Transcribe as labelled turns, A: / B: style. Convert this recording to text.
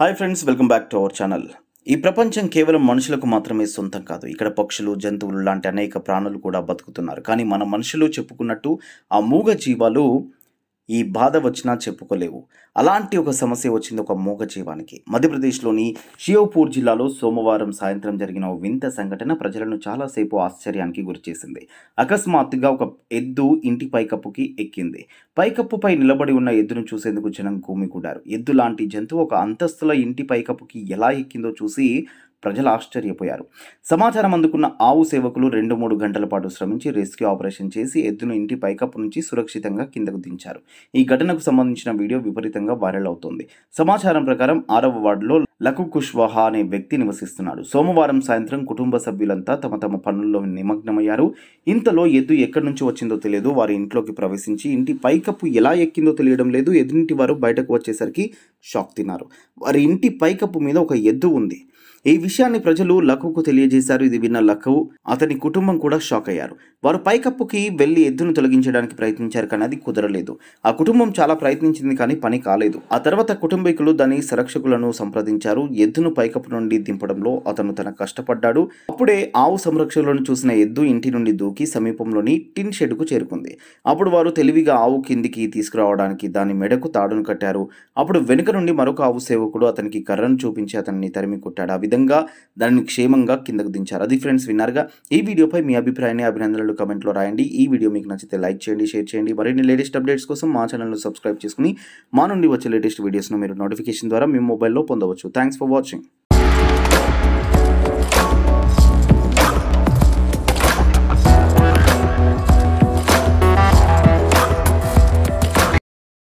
A: hi friends welcome back to our channel ఈ ప్రపంచం కేవలం మనుషులకు మాత్రమే సొంతం కాదు ఇక్కడ పక్షులు జంతువులు లాంటి అనేక ప్రాణులు కూడా బతుకుతున్నారు కానీ మన మనుషులు చెప్పుకున్నట్టు ఆ మూగ జీవాలు ఈ బాధ వచ్చినా చెప్పుకోలేవు అలాంటి ఒక సమస్య వచ్చింది ఒక మూగ జీవానికి మధ్యప్రదేశ్లోని షియోపూర్ జిల్లాలో సోమవారం సాయంత్రం జరిగిన వింత సంఘటన ప్రజలను చాలాసేపు ఆశ్చర్యానికి గురిచేసింది అకస్మాత్తుగా ఒక ఎద్దు ఇంటి పైకప్పుకి ఎక్కింది పైకప్పుపై నిలబడి ఉన్న ఎద్దును చూసేందుకు జనం గూమిగూడారు ఎద్దు లాంటి జంతువు ఒక అంతస్తుల ఇంటి పైకప్పుకి ఎలా ఎక్కిందో చూసి ప్రజలు ఆశ్చర్యపోయారు సమాచారం అందుకున్న ఆవు సేవకులు రెండు మూడు గంటల పాటు శ్రమించి రెస్క్యూ ఆపరేషన్ చేసి ఎద్దును ఇంటి పైకప్పు నుంచి సురక్షితంగా కిందకు దించారు ఈ ఘటనకు సంబంధించిన వీడియో విపరీతంగా వైరల్ అవుతోంది సమాచారం ప్రకారం ఆరవ వార్డులో లఖు కుష్వాహా అనే వ్యక్తి నివసిస్తున్నాడు సోమవారం సాయంత్రం కుటుంబ సభ్యులంతా తమ తమ పనుల్లో నిమగ్నమయ్యారు ఇంతలో ఎద్దు ఎక్కడి నుంచి వచ్చిందో తెలియదు వారి ఇంట్లోకి ప్రవేశించి ఇంటి పైకప్పు ఎలా ఎక్కిందో తెలియడం లేదు ఎదురింటి వారు బయటకు వచ్చేసరికి షాక్ తిన్నారు వారి ఇంటి పైకప్పు మీద ఒక ఎద్దు ఉంది ఈ విషయాన్ని ప్రజలు లఖుకు తెలియజేశారు ఇది విన్న లఖవు అతని కుటుంబం కూడా షాక్ అయ్యారు వారు పైకప్పుకి వెళ్లి ఎద్దును తొలగించడానికి ప్రయత్నించారు కానీ అది కుదరలేదు ఆ కుటుంబం చాలా ప్రయత్నించింది కానీ పని కాలేదు ఆ తర్వాత కుటుంబీకులు దాని సంరక్షకులను సంప్రదించారు ఎద్దును పైకప్పు నుండి దింపడంలో అతను తన కష్టపడ్డాడు అప్పుడే ఆవు సంరక్షకులను చూసిన ఎద్దు ఇంటి నుండి దూకి సమీపంలోని టిన్ షెడ్కు చేరుకుంది అప్పుడు వారు తెలివిగా ఆవు కిందికి తీసుకురావడానికి దాని మెడకు తాడును కట్టారు అప్పుడు వెనుక నుండి మరొక ఆవు సేవకుడు అతనికి కర్రను చూపించి అతన్ని తరిమి కొట్టాడు ఆ విధంగా దానిని క్షేమంగా కిందకు దించారు అది ఫ్రెండ్స్ విన్నారుగా ఈ వీడియోపై మీ అభిప్రాయాన్ని అభినందనలు కమెంట్లో రాయండి ఈ వీడియో మీకు నచ్చితే లైక్ చేయండి షేర్ చేయండి మరిన్ని లేటెస్ట్ అప్డేట్స్ కోసం మా ఛానల్ను సబ్స్క్రైబ్ చేసుకుని మా నుండి వచ్చే లేటెస్ట్ వీడియోస్ను మీరు నోటిఫికేషన్ ద్వారా మీ మొబైల్లో పొందవచ్చు థ్యాంక్స్ ఫర్ వాచింగ్